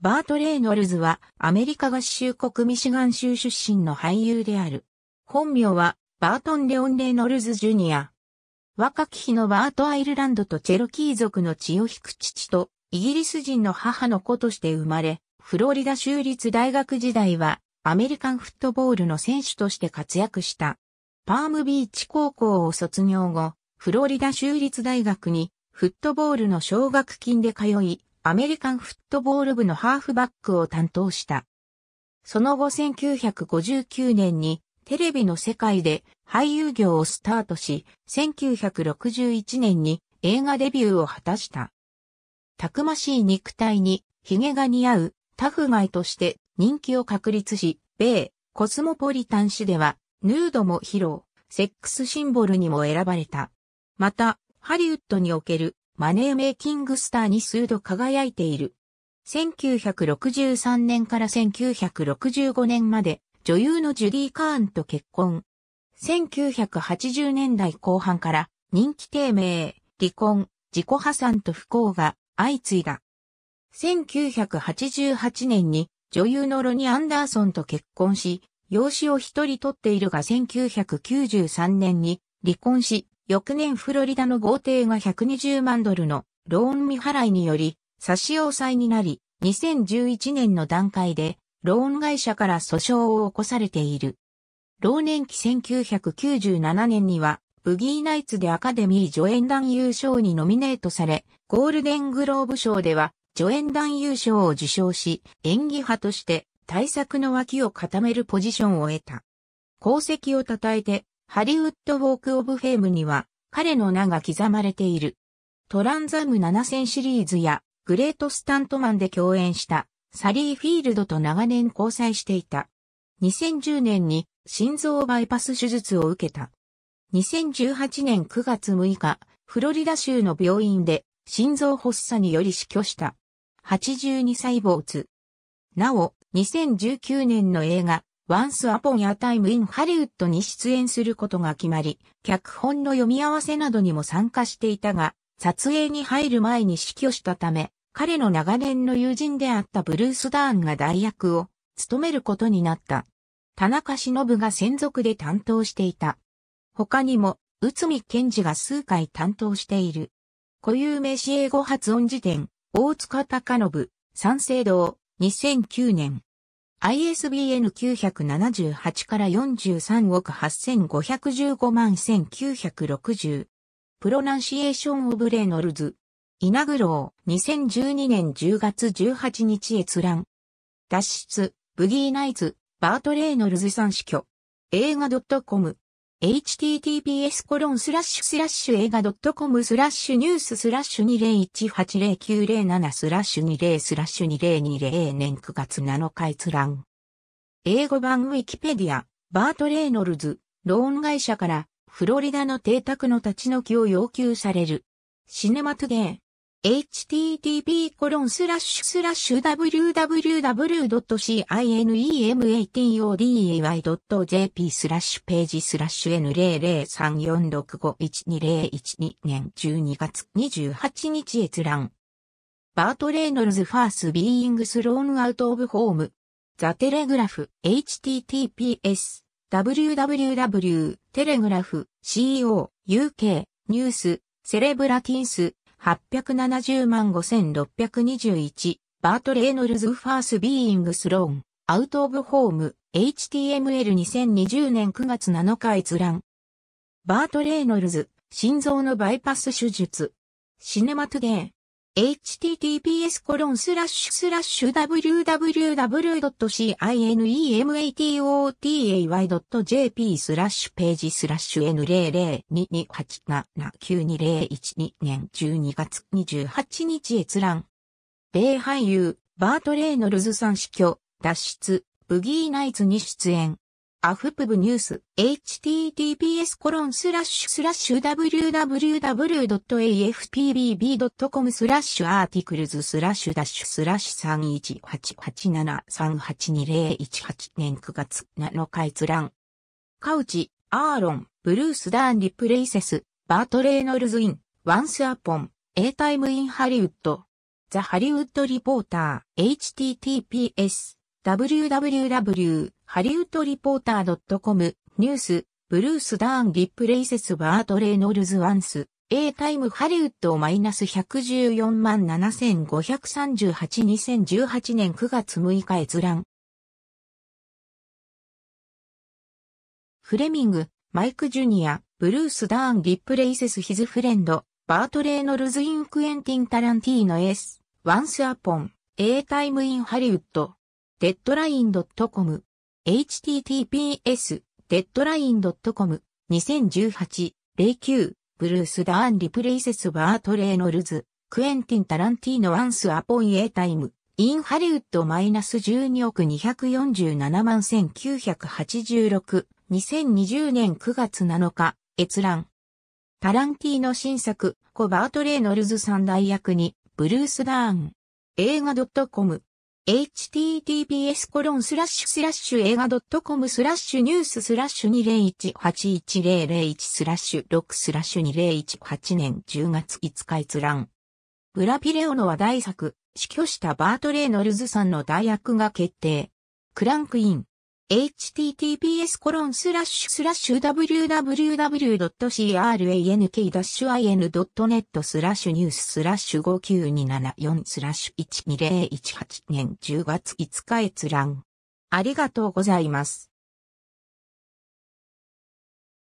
バート・レイノルズはアメリカ合衆国ミシガン州出身の俳優である。本名はバートン・レオン・レイノルズ・ジュニア。若き日のバート・アイルランドとチェロキー族の血を引く父とイギリス人の母の子として生まれ、フロリダ州立大学時代はアメリカンフットボールの選手として活躍した。パームビーチ高校を卒業後、フロリダ州立大学にフットボールの奨学金で通い、アメリカンフットボール部のハーフバックを担当した。その後1959年にテレビの世界で俳優業をスタートし、1961年に映画デビューを果たした。たくましい肉体に髭が似合うタフガイとして人気を確立し、米コスモポリタン誌ではヌードも披露、セックスシンボルにも選ばれた。また、ハリウッドにおけるマネーメイキングスターに数度輝いている。1963年から1965年まで女優のジュディ・カーンと結婚。1980年代後半から人気低迷、離婚、自己破産と不幸が相次いだ。1988年に女優のロニ・アンダーソンと結婚し、養子を一人取っているが1993年に離婚し、翌年フロリダの豪邸が120万ドルのローン未払いにより差し押さえになり、2011年の段階でローン会社から訴訟を起こされている。老年期1997年にはブギーナイツでアカデミー助演団優勝にノミネートされ、ゴールデングローブ賞では助演団優勝を受賞し、演技派として対策の脇を固めるポジションを得た。功績を称えてハリウッド・ウォーク・オブ・フェームには彼の名が刻まれている。トランザム7000シリーズやグレート・スタントマンで共演したサリー・フィールドと長年交際していた。2010年に心臓バイパス手術を受けた。2018年9月6日、フロリダ州の病院で心臓発作により死去した。82歳没。なお、2019年の映画、Once Upon a Time in h ド l l に出演することが決まり、脚本の読み合わせなどにも参加していたが、撮影に入る前に死去したため、彼の長年の友人であったブルース・ダーンが代役を務めることになった。田中忍が専属で担当していた。他にも、内海賢治が数回担当している。固有名詞英語発音辞典、大塚隆信、三省堂、2009年。ISBN 978から43億8515万1960。プロナンシエーション・オブ・レノルズ。稲グロー、2012年10月18日閲覧。脱出、ブギーナイツ、バート・レーノルズさん死去。映画 .com https コロンスラッシュスラッシュ映画 .com スラッシュニューススラッシュ20180907スラッシュ20スラッシュ2020年9月7日閲覧。英語版ウィキペディア、バート・レイノルズ、ローン会社からフロリダの邸宅の立ち退きを要求される。シネマトゥー。http://www.cinematoday.jp スラッシュページスラッシュ N00346512012 年12月28日閲覧。バート・レイノルズ・ファース・ビーイング・スローン・アウト・オブ・ホーム。ザ・テレグラフ、https、www、テレグラフ、co、uk、ニュース、セレブラティンス、870万5621、バート・レイノルズ・ファース・ビーイングス・ローン、アウト・オブ・ホーム、HTML2020 年9月7日閲覧。バート・レイノルズ、心臓のバイパス手術。シネマトゥデー。https コロンスラッシュスラッシュ w w w c i n e m a t o t a y j p スラッシュページスラッシュ N00228792012 年12月28日閲覧。米俳優、バート・レイノルズさん死去、脱出、ブギーナイツに出演。アフプブニュース、https コロンスラッシュスラッシュ www.afpbb.com スラッシュアーティクルズスラッシュダッシュスラッシュ3188738201年9月7日閲覧。カウチ、アーロン、ブルース・ダーン・リプレイセス、バート・レイノルズ・イン、ワンス・アポン、エータイム・イン・ハリウッド。ザ・ハリウッド・リポーター、https www ハリウッドリポーター .com ニュースブルース・ダーン・リップレイセス・バート・レイノルズ・ワンス A タイムハリウッドマイナス114万7538 2018年9月6日閲覧フレミング、マイク・ジュニア、ブルース・ダーン・リップレイセス・ヒズ・フレンド、バート・レイノルズ・イン・クエンティン・タランティーノ・エス、ワンス・アポン、A タイム・イン・ハリウッド。デッドライン c o m https デッドライン .com 2018-09ブルース・ダーン・リプレイセス・バートレーノルズクエンティン・タランティーノ・アンス・アポイ・エ・タイムイン・ハリウッド・マイナス12億247万1986 2020年9月7日閲覧タランティーノ新作コバート・レーノルズ三大役にブルース・ダーン映画 .com https コロンスラッシュスラッシュ映画 .com スラッシュニューススラッシュ20181001スラッシュ6スラッシュ2018年10月5日閲覧。ブラピレオの話題作、死去したバートレイノルズさんの代役が決定。クランクイン。https コロンスラッシュスラッシュ www.crank-in.net スラッシュニューススラッシュ59274スラッシュ12018年10月5日閲覧。ありがとうございます。